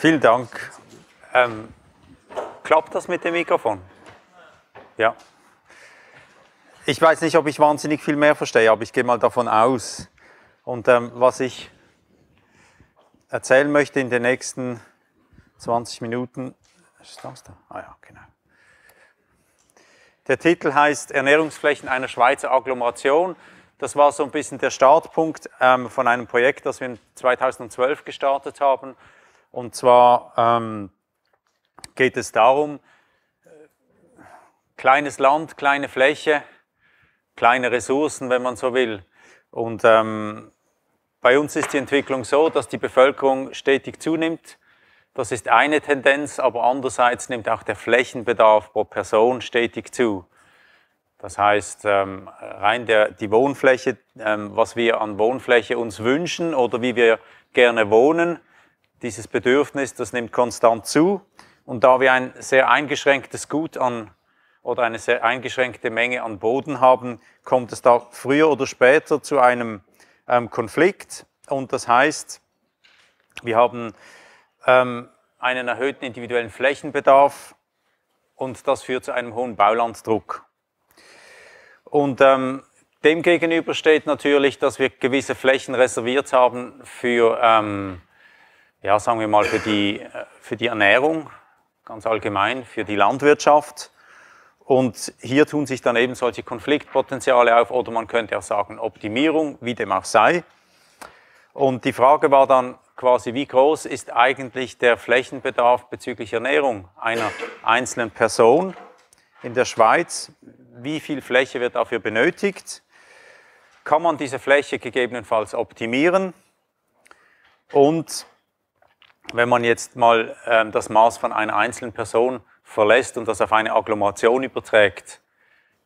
Vielen Dank. Ähm, klappt das mit dem Mikrofon? Ja. Ich weiß nicht, ob ich wahnsinnig viel mehr verstehe, aber ich gehe mal davon aus. Und ähm, was ich erzählen möchte in den nächsten 20 Minuten. Ist das da? Ah ja, genau. Der Titel heißt Ernährungsflächen einer Schweizer Agglomeration. Das war so ein bisschen der Startpunkt ähm, von einem Projekt, das wir 2012 gestartet haben und zwar ähm, geht es darum, kleines Land, kleine Fläche, kleine Ressourcen, wenn man so will. Und ähm, bei uns ist die Entwicklung so, dass die Bevölkerung stetig zunimmt. Das ist eine Tendenz, aber andererseits nimmt auch der Flächenbedarf pro Person stetig zu. Das heißt, ähm, rein der, die Wohnfläche, ähm, was wir an Wohnfläche uns wünschen oder wie wir gerne wohnen, dieses Bedürfnis, das nimmt konstant zu. Und da wir ein sehr eingeschränktes Gut an oder eine sehr eingeschränkte Menge an Boden haben, kommt es da früher oder später zu einem ähm, Konflikt. Und das heißt, wir haben ähm, einen erhöhten individuellen Flächenbedarf und das führt zu einem hohen Baulanddruck. Und ähm, demgegenüber steht natürlich, dass wir gewisse Flächen reserviert haben für ähm, ja, sagen wir mal, für die, äh, für die Ernährung, ganz allgemein, für die Landwirtschaft. Und hier tun sich dann eben solche Konfliktpotenziale auf oder man könnte auch sagen Optimierung, wie dem auch sei. Und die Frage war dann quasi, wie groß ist eigentlich der Flächenbedarf bezüglich Ernährung einer einzelnen Person in der Schweiz? Wie viel Fläche wird dafür benötigt? Kann man diese Fläche gegebenenfalls optimieren? Und wenn man jetzt mal ähm, das Maß von einer einzelnen Person verlässt und das auf eine Agglomeration überträgt,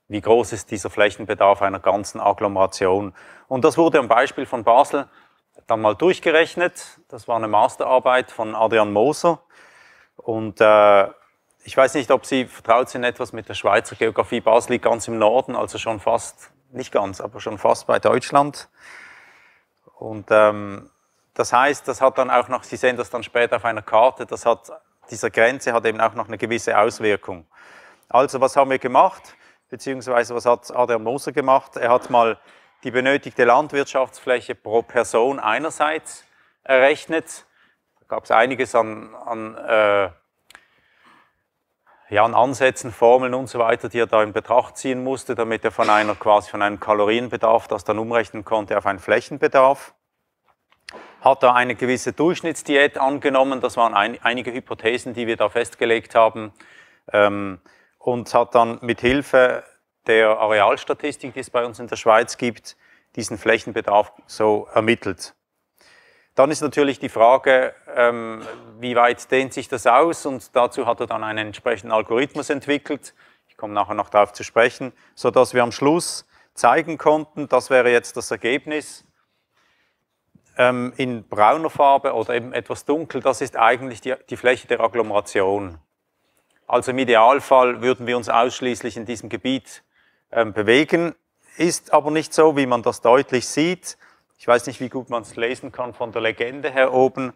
wie groß ist dieser Flächenbedarf einer ganzen Agglomeration? Und das wurde am Beispiel von Basel dann mal durchgerechnet. Das war eine Masterarbeit von Adrian Moser. Und äh, ich weiß nicht, ob Sie vertraut sind etwas mit der Schweizer Geografie. Basel liegt ganz im Norden, also schon fast, nicht ganz, aber schon fast bei Deutschland. Und ähm, das heißt, das hat dann auch noch, Sie sehen das dann später auf einer Karte, das hat, dieser Grenze hat eben auch noch eine gewisse Auswirkung. Also was haben wir gemacht, beziehungsweise was hat Adrian Moser gemacht? Er hat mal die benötigte Landwirtschaftsfläche pro Person einerseits errechnet. Da gab es einiges an, an, äh, ja, an Ansätzen, Formeln und so weiter, die er da in Betracht ziehen musste, damit er von einer quasi von einem Kalorienbedarf das dann umrechnen konnte auf einen Flächenbedarf hat er eine gewisse Durchschnittsdiät angenommen. Das waren ein, einige Hypothesen, die wir da festgelegt haben. Ähm, und hat dann mit Hilfe der Arealstatistik, die es bei uns in der Schweiz gibt, diesen Flächenbedarf so ermittelt. Dann ist natürlich die Frage, ähm, wie weit dehnt sich das aus? Und dazu hat er dann einen entsprechenden Algorithmus entwickelt. Ich komme nachher noch darauf zu sprechen, so dass wir am Schluss zeigen konnten, das wäre jetzt das Ergebnis ähm, in brauner Farbe oder eben etwas dunkel, das ist eigentlich die, die Fläche der Agglomeration. Also im Idealfall würden wir uns ausschließlich in diesem Gebiet ähm, bewegen, ist aber nicht so, wie man das deutlich sieht. Ich weiß nicht, wie gut man es lesen kann von der Legende her oben.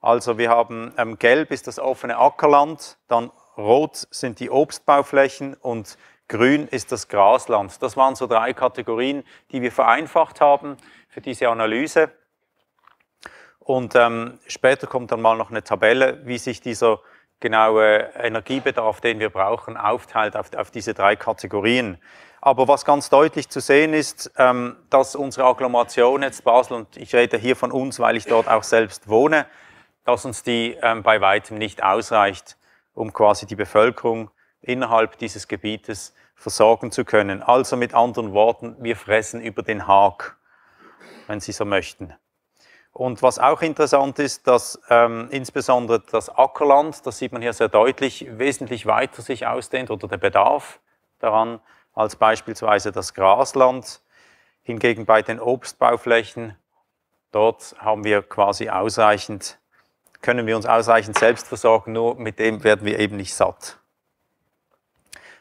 Also wir haben ähm, gelb ist das offene Ackerland, dann rot sind die Obstbauflächen und grün ist das Grasland. Das waren so drei Kategorien, die wir vereinfacht haben für diese Analyse. Und ähm, später kommt dann mal noch eine Tabelle, wie sich dieser genaue Energiebedarf, den wir brauchen, aufteilt auf, auf diese drei Kategorien. Aber was ganz deutlich zu sehen ist, ähm, dass unsere Agglomeration jetzt Basel, und ich rede hier von uns, weil ich dort auch selbst wohne, dass uns die ähm, bei weitem nicht ausreicht, um quasi die Bevölkerung innerhalb dieses Gebietes versorgen zu können. Also mit anderen Worten, wir fressen über den Haag, wenn Sie so möchten. Und was auch interessant ist, dass ähm, insbesondere das Ackerland, das sieht man hier sehr deutlich, wesentlich weiter sich ausdehnt oder der Bedarf daran als beispielsweise das Grasland. Hingegen bei den Obstbauflächen, dort haben wir quasi ausreichend, können wir uns ausreichend selbst versorgen, nur mit dem werden wir eben nicht satt.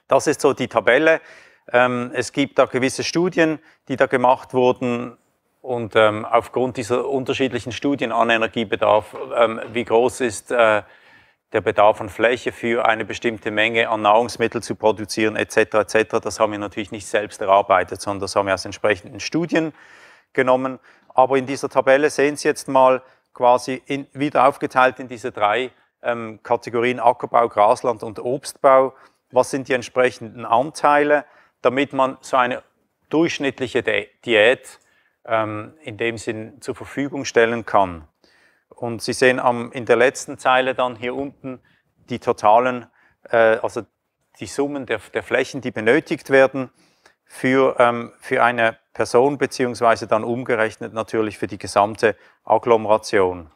Das ist so die Tabelle. Ähm, Es gibt da gewisse Studien, die da gemacht wurden und ähm, aufgrund dieser unterschiedlichen Studien an Energiebedarf, ähm, wie groß ist äh, der Bedarf an Fläche für eine bestimmte Menge an Nahrungsmitteln zu produzieren, etc., etc., das haben wir natürlich nicht selbst erarbeitet, sondern das haben wir aus entsprechenden Studien genommen. Aber in dieser Tabelle sehen Sie jetzt mal quasi in, wieder aufgeteilt in diese drei ähm, Kategorien Ackerbau, Grasland und Obstbau. Was sind die entsprechenden Anteile, damit man so eine durchschnittliche Diät ähm, in dem Sinn zur Verfügung stellen kann. Und Sie sehen am, in der letzten Zeile dann hier unten die totalen, äh, also die Summen der, der, Flächen, die benötigt werden für, ähm, für eine Person, beziehungsweise dann umgerechnet natürlich für die gesamte Agglomeration.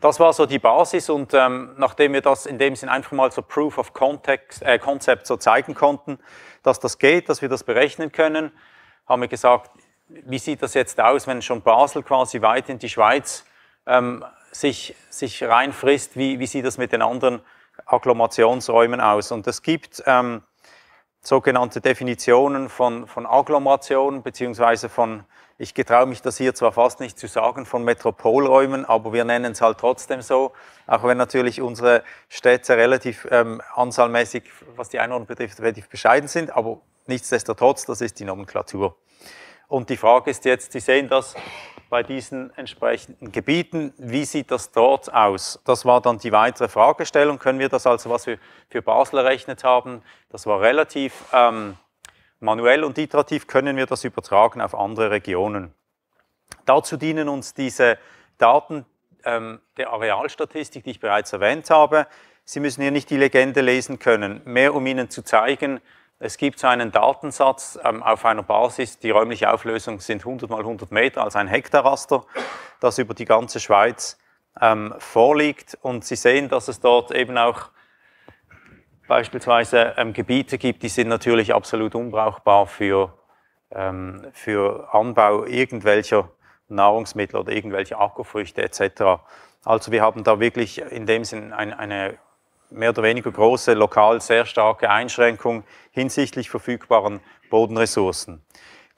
Das war so die Basis und ähm, nachdem wir das in dem Sinn einfach mal so Proof of Context, äh, Concept so zeigen konnten, dass das geht, dass wir das berechnen können, haben wir gesagt, wie sieht das jetzt aus, wenn schon Basel quasi weit in die Schweiz ähm, sich, sich reinfrisst? Wie, wie sieht das mit den anderen Agglomerationsräumen aus? Und es gibt ähm, sogenannte Definitionen von, von Agglomerationen beziehungsweise von, ich getraue mich das hier zwar fast nicht zu sagen, von Metropolräumen, aber wir nennen es halt trotzdem so, auch wenn natürlich unsere Städte relativ ähm, anzahlmäßig, was die Einwohner betrifft, relativ bescheiden sind, aber nichtsdestotrotz, das ist die Nomenklatur. Und die Frage ist jetzt, Sie sehen das bei diesen entsprechenden Gebieten, wie sieht das dort aus? Das war dann die weitere Fragestellung. Können wir das also, was wir für Basel errechnet haben, das war relativ ähm, manuell und iterativ, können wir das übertragen auf andere Regionen? Dazu dienen uns diese Daten ähm, der Arealstatistik, die ich bereits erwähnt habe. Sie müssen hier nicht die Legende lesen können, mehr um Ihnen zu zeigen, es gibt so einen Datensatz ähm, auf einer Basis, die räumliche Auflösung sind 100 mal 100 Meter, also ein Hektarraster, das über die ganze Schweiz ähm, vorliegt. Und Sie sehen, dass es dort eben auch beispielsweise ähm, Gebiete gibt, die sind natürlich absolut unbrauchbar für, ähm, für Anbau irgendwelcher Nahrungsmittel oder irgendwelcher Ackerfrüchte etc. Also wir haben da wirklich in dem Sinn ein, eine mehr oder weniger große, lokal sehr starke Einschränkung hinsichtlich verfügbaren Bodenressourcen.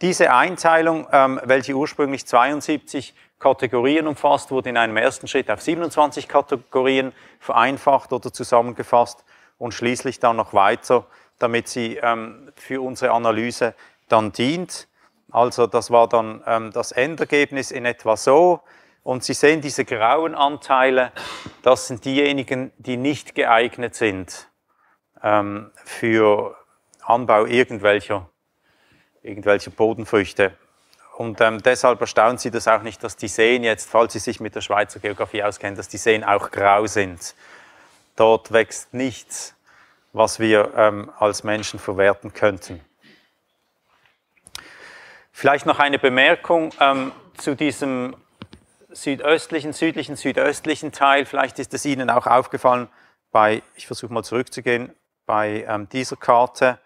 Diese Einteilung, ähm, welche ursprünglich 72 Kategorien umfasst, wurde in einem ersten Schritt auf 27 Kategorien vereinfacht oder zusammengefasst und schließlich dann noch weiter, damit sie ähm, für unsere Analyse dann dient. Also das war dann ähm, das Endergebnis in etwa so. Und Sie sehen diese grauen Anteile, das sind diejenigen, die nicht geeignet sind ähm, für Anbau irgendwelcher, irgendwelcher Bodenfrüchte. Und ähm, deshalb erstaunt Sie das auch nicht, dass die Seen jetzt, falls Sie sich mit der Schweizer Geografie auskennen, dass die Seen auch grau sind. Dort wächst nichts, was wir ähm, als Menschen verwerten könnten. Vielleicht noch eine Bemerkung ähm, zu diesem südöstlichen, südlichen, südöstlichen Teil, vielleicht ist es Ihnen auch aufgefallen, bei, ich versuche mal zurückzugehen, bei ähm, dieser Karte,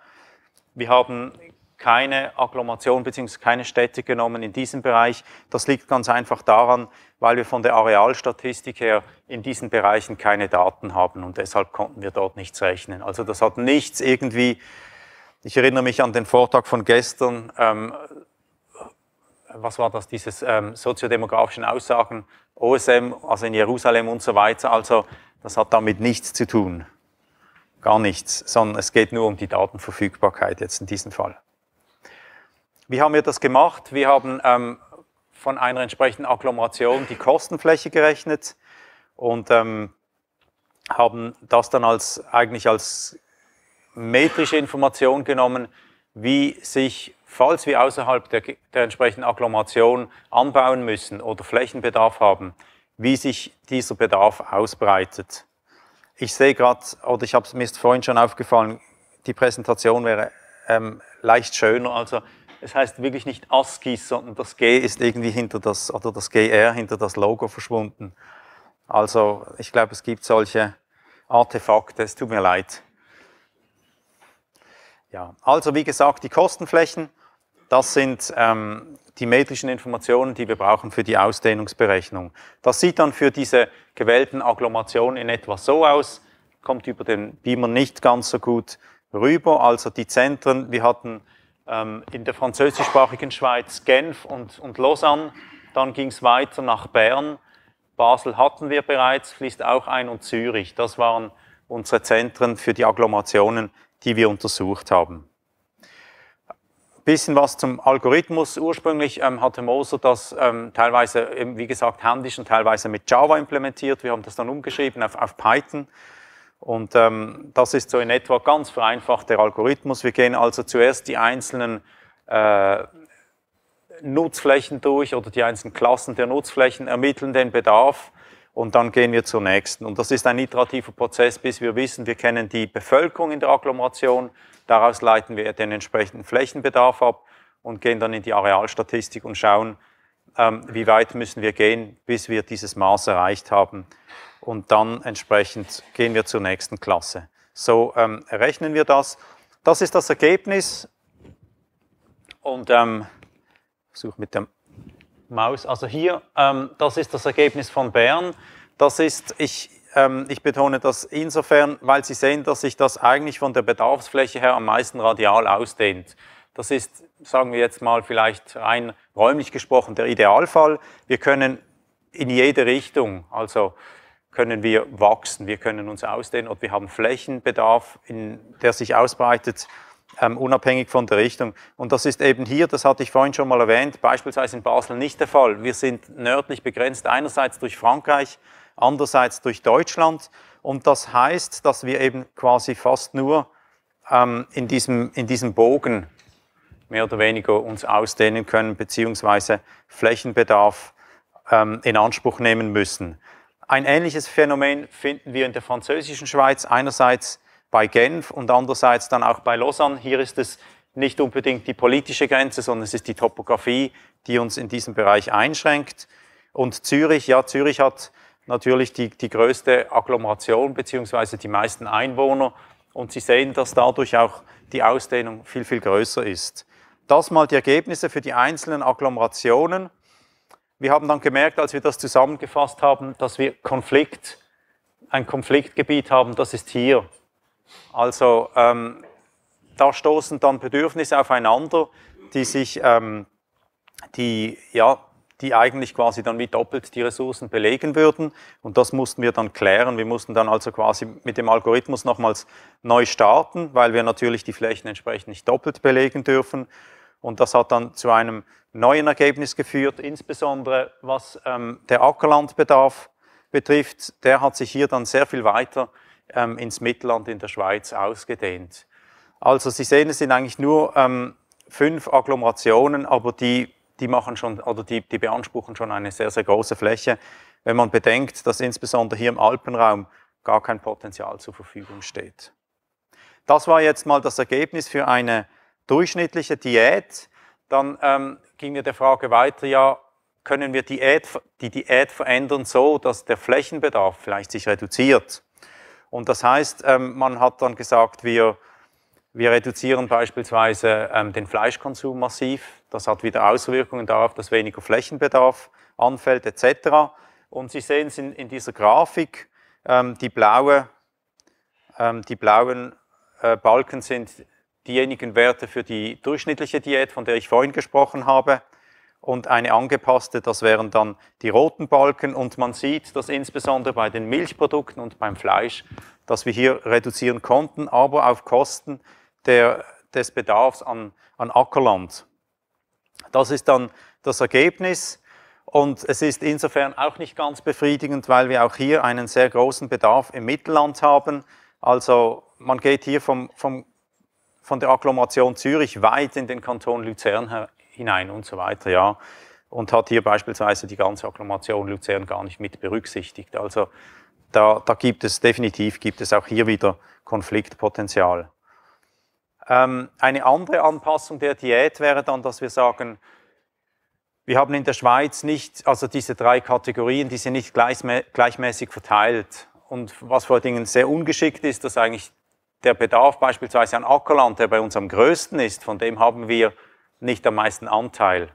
wir haben keine Agglomeration bzw. keine Städte genommen in diesem Bereich. Das liegt ganz einfach daran, weil wir von der Arealstatistik her in diesen Bereichen keine Daten haben und deshalb konnten wir dort nichts rechnen. Also das hat nichts irgendwie, ich erinnere mich an den Vortrag von gestern, ähm, was war das, dieses ähm, soziodemografischen Aussagen, OSM, also in Jerusalem und so weiter. Also das hat damit nichts zu tun. Gar nichts, sondern es geht nur um die Datenverfügbarkeit jetzt in diesem Fall. Wie haben wir das gemacht? Wir haben ähm, von einer entsprechenden Agglomeration die Kostenfläche gerechnet und ähm, haben das dann als, eigentlich als metrische Information genommen, wie sich falls wir außerhalb der, der entsprechenden Agglomeration anbauen müssen oder Flächenbedarf haben, wie sich dieser Bedarf ausbreitet. Ich sehe gerade, oder ich habe es mir vorhin schon aufgefallen, die Präsentation wäre ähm, leicht schöner. Also es heißt wirklich nicht ASCII, sondern das G ist irgendwie hinter das, oder das GR hinter das Logo verschwunden. Also ich glaube, es gibt solche Artefakte, es tut mir leid. Ja, also wie gesagt, die Kostenflächen das sind ähm, die metrischen Informationen, die wir brauchen für die Ausdehnungsberechnung. Das sieht dann für diese gewählten Agglomerationen in etwa so aus, kommt über den Beamer nicht ganz so gut rüber. Also die Zentren, wir hatten ähm, in der französischsprachigen Schweiz Genf und, und Lausanne, dann ging es weiter nach Bern, Basel hatten wir bereits, fließt auch ein und Zürich. Das waren unsere Zentren für die Agglomerationen, die wir untersucht haben. Bisschen was zum Algorithmus. Ursprünglich ähm, hatte Moser das ähm, teilweise, eben, wie gesagt, händisch und teilweise mit Java implementiert. Wir haben das dann umgeschrieben auf, auf Python. Und ähm, das ist so in etwa ganz vereinfacht der Algorithmus. Wir gehen also zuerst die einzelnen äh, Nutzflächen durch oder die einzelnen Klassen der Nutzflächen, ermitteln den Bedarf und dann gehen wir zur nächsten. Und das ist ein iterativer Prozess, bis wir wissen, wir kennen die Bevölkerung in der Agglomeration, Daraus leiten wir den entsprechenden Flächenbedarf ab und gehen dann in die Arealstatistik und schauen, ähm, wie weit müssen wir gehen, bis wir dieses Maß erreicht haben. Und dann entsprechend gehen wir zur nächsten Klasse. So ähm, rechnen wir das. Das ist das Ergebnis. Und ähm, versuche mit der Maus. Also hier, ähm, das ist das Ergebnis von Bern. Das ist, ich, ähm, ich betone das insofern, weil Sie sehen, dass sich das eigentlich von der Bedarfsfläche her am meisten radial ausdehnt. Das ist, sagen wir jetzt mal vielleicht rein räumlich gesprochen, der Idealfall. Wir können in jede Richtung, also können wir wachsen, wir können uns ausdehnen und wir haben Flächenbedarf, in, der sich ausbreitet, ähm, unabhängig von der Richtung. Und das ist eben hier, das hatte ich vorhin schon mal erwähnt, beispielsweise in Basel nicht der Fall. Wir sind nördlich begrenzt, einerseits durch Frankreich, andererseits durch Deutschland. Und das heißt, dass wir eben quasi fast nur ähm, in, diesem, in diesem Bogen mehr oder weniger uns ausdehnen können, beziehungsweise Flächenbedarf ähm, in Anspruch nehmen müssen. Ein ähnliches Phänomen finden wir in der französischen Schweiz, einerseits bei Genf und andererseits dann auch bei Lausanne. Hier ist es nicht unbedingt die politische Grenze, sondern es ist die Topografie, die uns in diesem Bereich einschränkt. Und Zürich, ja, Zürich hat natürlich die, die größte Agglomeration bzw. die meisten Einwohner. Und Sie sehen, dass dadurch auch die Ausdehnung viel, viel größer ist. Das mal die Ergebnisse für die einzelnen Agglomerationen. Wir haben dann gemerkt, als wir das zusammengefasst haben, dass wir Konflikt, ein Konfliktgebiet haben, das ist hier. Also ähm, da stoßen dann Bedürfnisse aufeinander, die sich, ähm, die, ja, die eigentlich quasi dann wie doppelt die Ressourcen belegen würden. Und das mussten wir dann klären. Wir mussten dann also quasi mit dem Algorithmus nochmals neu starten, weil wir natürlich die Flächen entsprechend nicht doppelt belegen dürfen. Und das hat dann zu einem neuen Ergebnis geführt, insbesondere was ähm, der Ackerlandbedarf betrifft. Der hat sich hier dann sehr viel weiter ähm, ins Mittelland in der Schweiz ausgedehnt. Also Sie sehen, es sind eigentlich nur ähm, fünf Agglomerationen, aber die die machen schon oder die, die beanspruchen schon eine sehr, sehr große Fläche. Wenn man bedenkt, dass insbesondere hier im Alpenraum gar kein Potenzial zur Verfügung steht. Das war jetzt mal das Ergebnis für eine durchschnittliche Diät. Dann ähm, ging mir der Frage weiter, ja, können wir Diät, die Diät verändern so, dass der Flächenbedarf vielleicht sich reduziert? Und das heißt, ähm, man hat dann gesagt, wir, wir reduzieren beispielsweise ähm, den Fleischkonsum massiv, das hat wieder Auswirkungen darauf, dass weniger Flächenbedarf anfällt etc. Und Sie sehen es in, in dieser Grafik, ähm, die, blaue, ähm, die blauen äh, Balken sind diejenigen Werte für die durchschnittliche Diät, von der ich vorhin gesprochen habe. Und eine angepasste, das wären dann die roten Balken. Und man sieht, dass insbesondere bei den Milchprodukten und beim Fleisch, dass wir hier reduzieren konnten, aber auf Kosten der, des Bedarfs an, an Ackerland. Das ist dann das Ergebnis. Und es ist insofern auch nicht ganz befriedigend, weil wir auch hier einen sehr großen Bedarf im Mittelland haben. Also man geht hier vom, vom, von der Agglomeration Zürich weit in den Kanton Luzern hinein und so weiter, ja. Und hat hier beispielsweise die ganze Agglomeration Luzern gar nicht mit berücksichtigt. Also da, da gibt es definitiv, gibt es auch hier wieder Konfliktpotenzial. Ähm, eine andere Anpassung der Diät wäre dann, dass wir sagen, wir haben in der Schweiz nicht, also diese drei Kategorien, die sind nicht gleichmäßig verteilt. Und was vor allen Dingen sehr ungeschickt ist, dass eigentlich der Bedarf beispielsweise an Ackerland, der bei uns am größten ist, von dem haben wir nicht am meisten Anteil.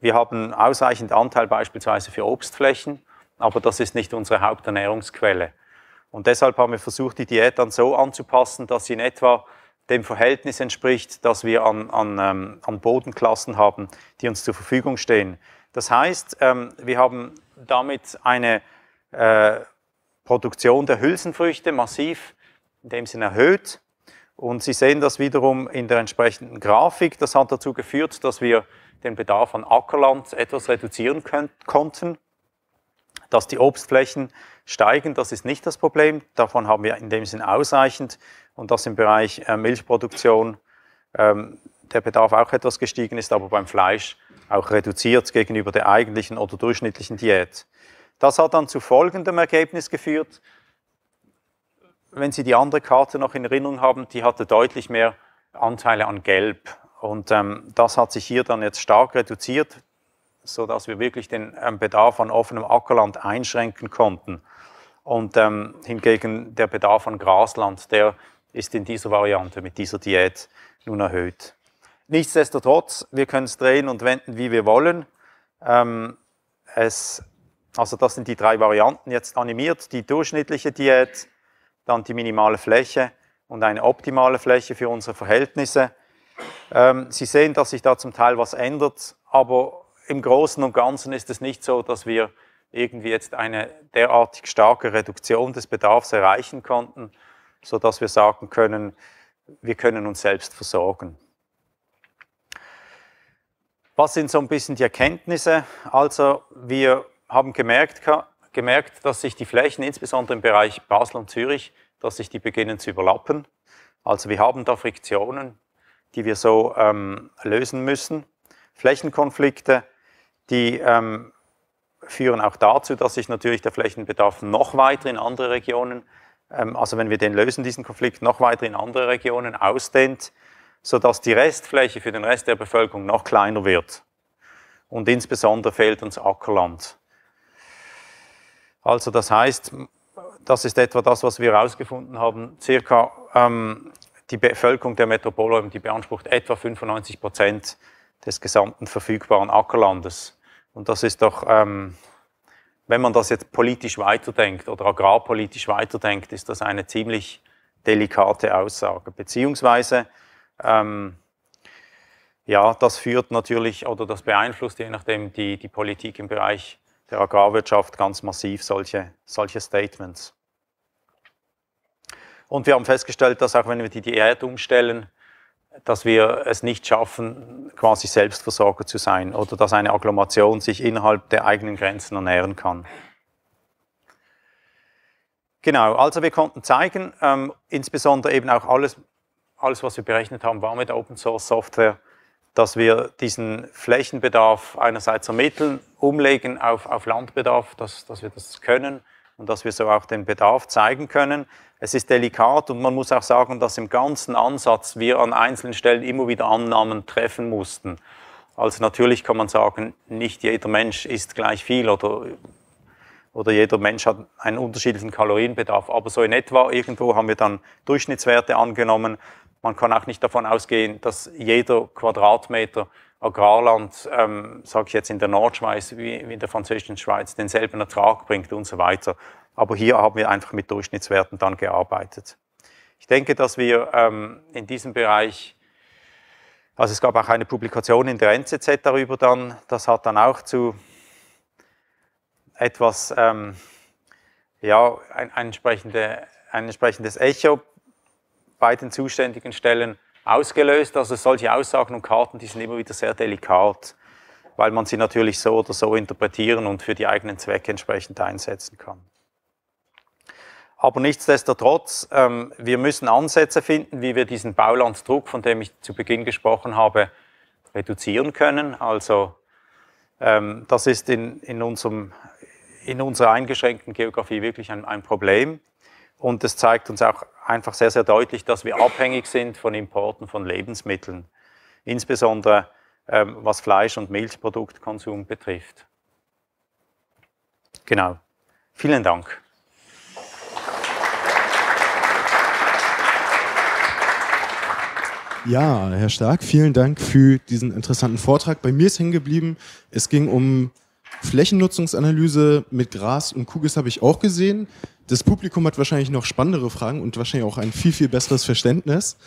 Wir haben ausreichend Anteil beispielsweise für Obstflächen, aber das ist nicht unsere Haupternährungsquelle. Und deshalb haben wir versucht, die Diät dann so anzupassen, dass sie in etwa dem Verhältnis entspricht, das wir an, an, ähm, an Bodenklassen haben, die uns zur Verfügung stehen. Das heißt, ähm, wir haben damit eine äh, Produktion der Hülsenfrüchte massiv in dem Sinn erhöht. Und Sie sehen das wiederum in der entsprechenden Grafik. Das hat dazu geführt, dass wir den Bedarf an Ackerland etwas reduzieren können, konnten. Dass die Obstflächen steigen, das ist nicht das Problem. Davon haben wir in dem Sinn ausreichend. Und dass im Bereich äh, Milchproduktion ähm, der Bedarf auch etwas gestiegen ist, aber beim Fleisch auch reduziert gegenüber der eigentlichen oder durchschnittlichen Diät. Das hat dann zu folgendem Ergebnis geführt. Wenn Sie die andere Karte noch in Erinnerung haben, die hatte deutlich mehr Anteile an Gelb. Und ähm, das hat sich hier dann jetzt stark reduziert sodass wir wirklich den ähm, Bedarf an offenem Ackerland einschränken konnten. Und ähm, hingegen der Bedarf an Grasland, der ist in dieser Variante mit dieser Diät nun erhöht. Nichtsdestotrotz, wir können es drehen und wenden, wie wir wollen. Ähm, es, also das sind die drei Varianten jetzt animiert. Die durchschnittliche Diät, dann die minimale Fläche und eine optimale Fläche für unsere Verhältnisse. Ähm, Sie sehen, dass sich da zum Teil was ändert, aber im Großen und Ganzen ist es nicht so, dass wir irgendwie jetzt eine derartig starke Reduktion des Bedarfs erreichen konnten, sodass wir sagen können, wir können uns selbst versorgen. Was sind so ein bisschen die Erkenntnisse? Also wir haben gemerkt, gemerkt, dass sich die Flächen, insbesondere im Bereich Basel und Zürich, dass sich die beginnen zu überlappen. Also wir haben da Friktionen, die wir so ähm, lösen müssen. Flächenkonflikte die ähm, führen auch dazu, dass sich natürlich der Flächenbedarf noch weiter in andere Regionen, ähm, also wenn wir den lösen, diesen Konflikt, noch weiter in andere Regionen ausdehnt, sodass die Restfläche für den Rest der Bevölkerung noch kleiner wird. Und insbesondere fehlt uns Ackerland. Also das heißt, das ist etwa das, was wir herausgefunden haben, circa ähm, die Bevölkerung der Metropolräume, die beansprucht etwa 95 Prozent des gesamten verfügbaren Ackerlandes. Und das ist doch, ähm, wenn man das jetzt politisch weiterdenkt oder agrarpolitisch weiterdenkt, ist das eine ziemlich delikate Aussage. Beziehungsweise, ähm, ja, das führt natürlich oder das beeinflusst je nachdem die, die Politik im Bereich der Agrarwirtschaft ganz massiv solche, solche Statements. Und wir haben festgestellt, dass auch wenn wir die Diät umstellen, dass wir es nicht schaffen, quasi Selbstversorger zu sein oder dass eine Agglomeration sich innerhalb der eigenen Grenzen ernähren kann. Genau, also wir konnten zeigen, ähm, insbesondere eben auch alles, alles, was wir berechnet haben, war mit Open Source Software, dass wir diesen Flächenbedarf einerseits ermitteln, umlegen auf, auf Landbedarf, dass, dass wir das können und dass wir so auch den Bedarf zeigen können es ist delikat und man muss auch sagen, dass im ganzen Ansatz wir an einzelnen Stellen immer wieder Annahmen treffen mussten. Also natürlich kann man sagen, nicht jeder Mensch isst gleich viel oder, oder jeder Mensch hat einen unterschiedlichen Kalorienbedarf. Aber so in etwa irgendwo haben wir dann Durchschnittswerte angenommen. Man kann auch nicht davon ausgehen, dass jeder Quadratmeter Agrarland, ähm, sage ich jetzt in der Nordschweiz wie in der französischen Schweiz, denselben Ertrag bringt und so weiter. Aber hier haben wir einfach mit Durchschnittswerten dann gearbeitet. Ich denke, dass wir ähm, in diesem Bereich, also es gab auch eine Publikation in der NZZ darüber dann, das hat dann auch zu etwas, ähm, ja, ein, ein, entsprechende, ein entsprechendes Echo bei den zuständigen Stellen ausgelöst. Also solche Aussagen und Karten, die sind immer wieder sehr delikat, weil man sie natürlich so oder so interpretieren und für die eigenen Zwecke entsprechend einsetzen kann. Aber nichtsdestotrotz, ähm, wir müssen Ansätze finden, wie wir diesen Baulandsdruck, von dem ich zu Beginn gesprochen habe, reduzieren können. Also ähm, das ist in, in, unserem, in unserer eingeschränkten Geografie wirklich ein, ein Problem. Und es zeigt uns auch einfach sehr, sehr deutlich, dass wir abhängig sind von Importen von Lebensmitteln, insbesondere ähm, was Fleisch- und Milchproduktkonsum betrifft. Genau. Vielen Dank. Ja, Herr Stark, vielen Dank für diesen interessanten Vortrag. Bei mir ist hängen geblieben, es ging um Flächennutzungsanalyse mit Gras und Kugels, habe ich auch gesehen. Das Publikum hat wahrscheinlich noch spannendere Fragen und wahrscheinlich auch ein viel, viel besseres Verständnis.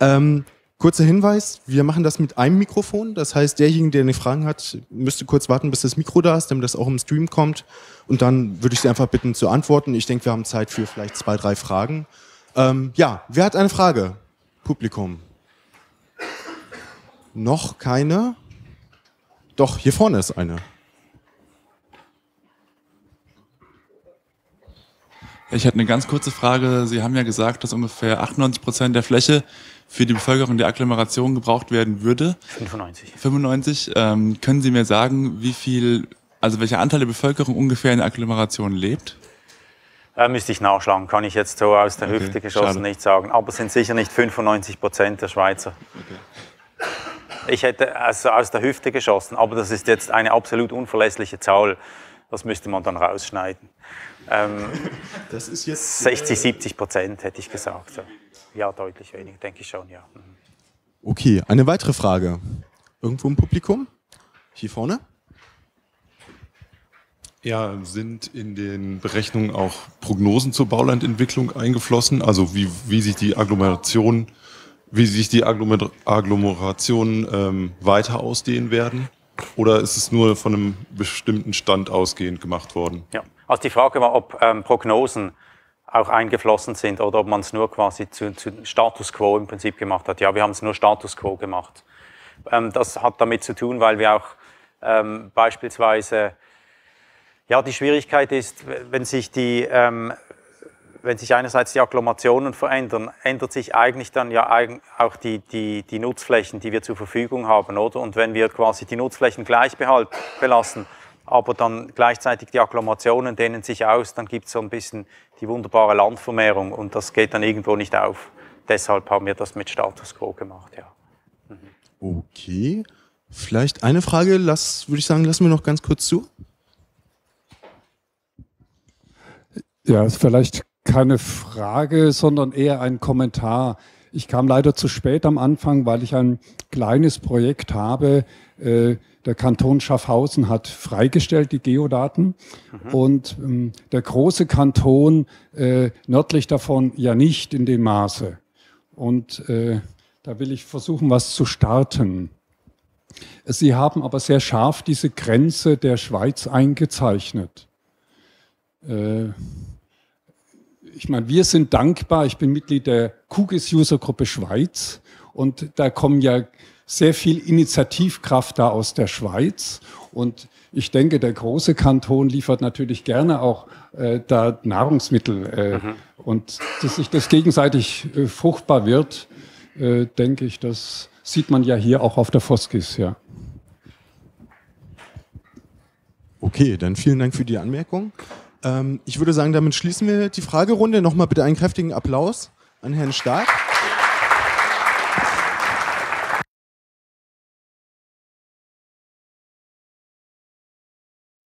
Ähm, kurzer Hinweis, wir machen das mit einem Mikrofon. Das heißt, derjenige, der eine Frage hat, müsste kurz warten, bis das Mikro da ist, damit das auch im Stream kommt. Und dann würde ich Sie einfach bitten zu antworten. Ich denke, wir haben Zeit für vielleicht zwei, drei Fragen. Ähm, ja, wer hat eine Frage? Publikum. Noch keine. Doch, hier vorne ist eine. Ich hätte eine ganz kurze Frage. Sie haben ja gesagt, dass ungefähr 98 Prozent der Fläche für die Bevölkerung der Agglomeration gebraucht werden würde. 95. 95. Ähm, können Sie mir sagen, wie viel, also welcher Anteil der Bevölkerung ungefähr in der Agglomeration lebt? Äh, müsste ich nachschlagen, kann ich jetzt so aus der okay, Hüfte geschossen schade. nicht sagen. Aber es sind sicher nicht 95 Prozent der Schweizer. Okay. Ich hätte aus, also aus der Hüfte geschossen, aber das ist jetzt eine absolut unverlässliche Zahl. Das müsste man dann rausschneiden. Ähm, das ist jetzt 60, 70 äh, Prozent hätte ich gesagt. So. Ja, deutlich weniger, denke ich schon, ja. Mhm. Okay, eine weitere Frage. Irgendwo im Publikum? Hier vorne? Ja, sind in den Berechnungen auch Prognosen zur Baulandentwicklung eingeflossen? Also wie, wie sich die Agglomeration wie sich die Agglomer Agglomerationen ähm, weiter ausdehnen werden? Oder ist es nur von einem bestimmten Stand ausgehend gemacht worden? Ja, also die Frage war, ob ähm, Prognosen auch eingeflossen sind oder ob man es nur quasi zu, zu, Status Quo im Prinzip gemacht hat. Ja, wir haben es nur Status Quo gemacht. Ähm, das hat damit zu tun, weil wir auch ähm, beispielsweise ja, die Schwierigkeit ist, wenn sich die ähm, wenn sich einerseits die Agglomerationen verändern, ändert sich eigentlich dann ja auch die, die, die Nutzflächen, die wir zur Verfügung haben, oder? Und wenn wir quasi die Nutzflächen gleich behalten, belassen, aber dann gleichzeitig die Agglomerationen dehnen sich aus, dann gibt es so ein bisschen die wunderbare Landvermehrung und das geht dann irgendwo nicht auf. Deshalb haben wir das mit Status Quo gemacht, ja. Mhm. Okay. Vielleicht eine Frage, lass, würde ich sagen, lassen wir noch ganz kurz zu. Ja, vielleicht keine Frage, sondern eher ein Kommentar. Ich kam leider zu spät am Anfang, weil ich ein kleines Projekt habe. Äh, der Kanton Schaffhausen hat freigestellt die Geodaten mhm. und ähm, der große Kanton äh, nördlich davon ja nicht in dem Maße. Und äh, da will ich versuchen, was zu starten. Sie haben aber sehr scharf diese Grenze der Schweiz eingezeichnet ich meine, wir sind dankbar. Ich bin Mitglied der Kugis User Gruppe Schweiz und da kommen ja sehr viel Initiativkraft da aus der Schweiz und ich denke, der große Kanton liefert natürlich gerne auch äh, da Nahrungsmittel äh, mhm. und dass sich das gegenseitig äh, fruchtbar wird, äh, denke ich, das sieht man ja hier auch auf der Foskis, ja. Okay, dann vielen Dank für die Anmerkung. Ähm, ich würde sagen, damit schließen wir die Fragerunde. Nochmal bitte einen kräftigen Applaus an Herrn Stark.